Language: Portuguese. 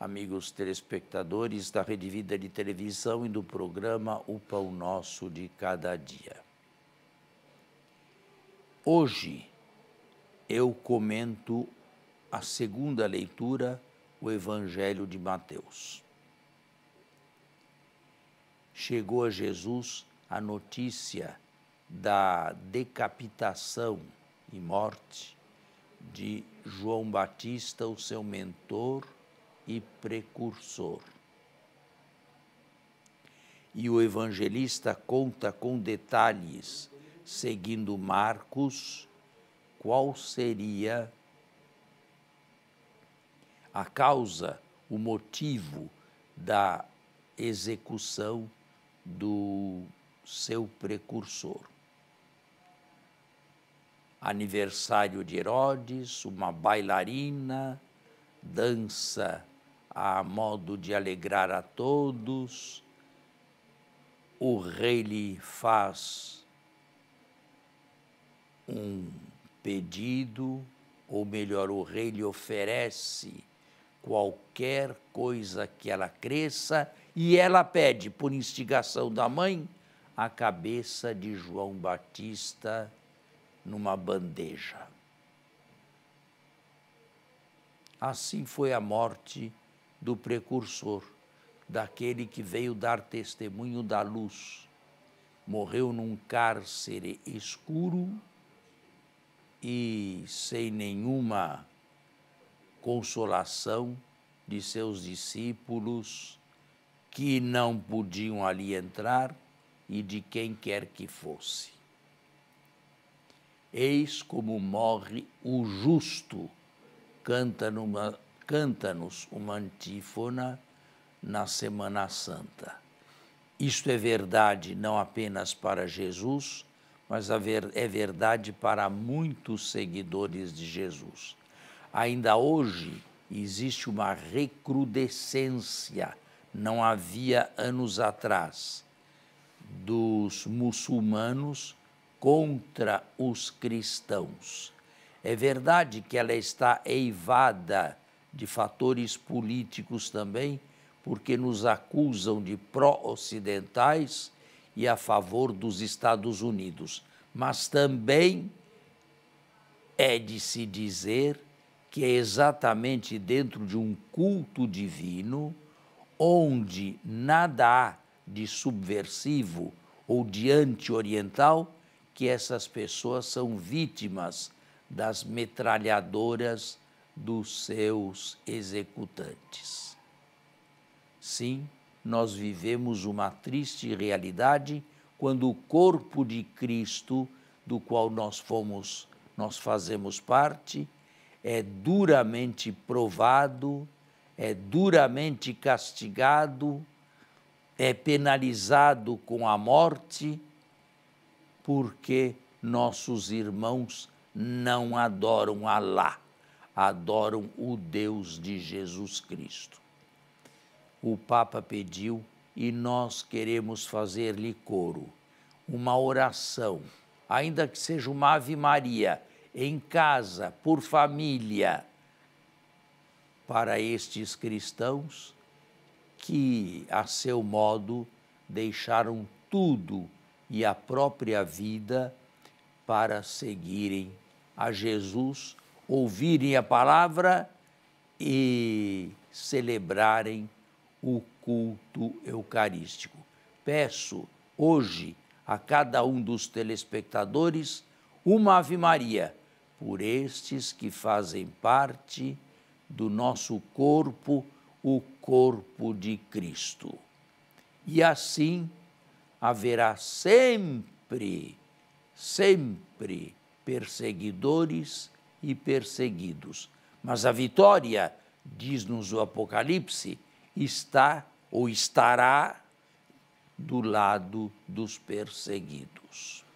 amigos telespectadores da Rede Vida de Televisão e do programa O Pão Nosso de Cada Dia. Hoje eu comento a segunda leitura, o Evangelho de Mateus. Chegou a Jesus a notícia da decapitação e morte de João Batista, o seu mentor e precursor. E o evangelista conta com detalhes, seguindo Marcos, qual seria a causa, o motivo da execução do seu precursor. Aniversário de Herodes, uma bailarina, dança a modo de alegrar a todos, o rei lhe faz um pedido, ou melhor, o rei lhe oferece qualquer coisa que ela cresça, e ela pede, por instigação da mãe, a cabeça de João Batista numa bandeja. Assim foi a morte do precursor, daquele que veio dar testemunho da luz. Morreu num cárcere escuro e sem nenhuma consolação de seus discípulos que não podiam ali entrar e de quem quer que fosse. Eis como morre o justo, canta numa canta-nos uma antífona na Semana Santa. Isto é verdade não apenas para Jesus, mas é verdade para muitos seguidores de Jesus. Ainda hoje existe uma recrudescência, não havia anos atrás, dos muçulmanos contra os cristãos. É verdade que ela está eivada de fatores políticos também, porque nos acusam de pró-ocidentais e a favor dos Estados Unidos. Mas também é de se dizer que é exatamente dentro de um culto divino onde nada há de subversivo ou de anti-oriental que essas pessoas são vítimas das metralhadoras dos seus executantes. Sim, nós vivemos uma triste realidade quando o corpo de Cristo, do qual nós fomos, nós fazemos parte, é duramente provado, é duramente castigado, é penalizado com a morte, porque nossos irmãos não adoram Alá adoram o Deus de Jesus Cristo. O Papa pediu e nós queremos fazer-lhe coro, uma oração, ainda que seja uma Ave Maria, em casa, por família, para estes cristãos que, a seu modo, deixaram tudo e a própria vida para seguirem a Jesus ouvirem a palavra e celebrarem o culto eucarístico. Peço hoje a cada um dos telespectadores uma Ave Maria por estes que fazem parte do nosso corpo, o corpo de Cristo. E assim haverá sempre, sempre perseguidores e perseguidos. Mas a vitória, diz-nos o Apocalipse, está ou estará do lado dos perseguidos.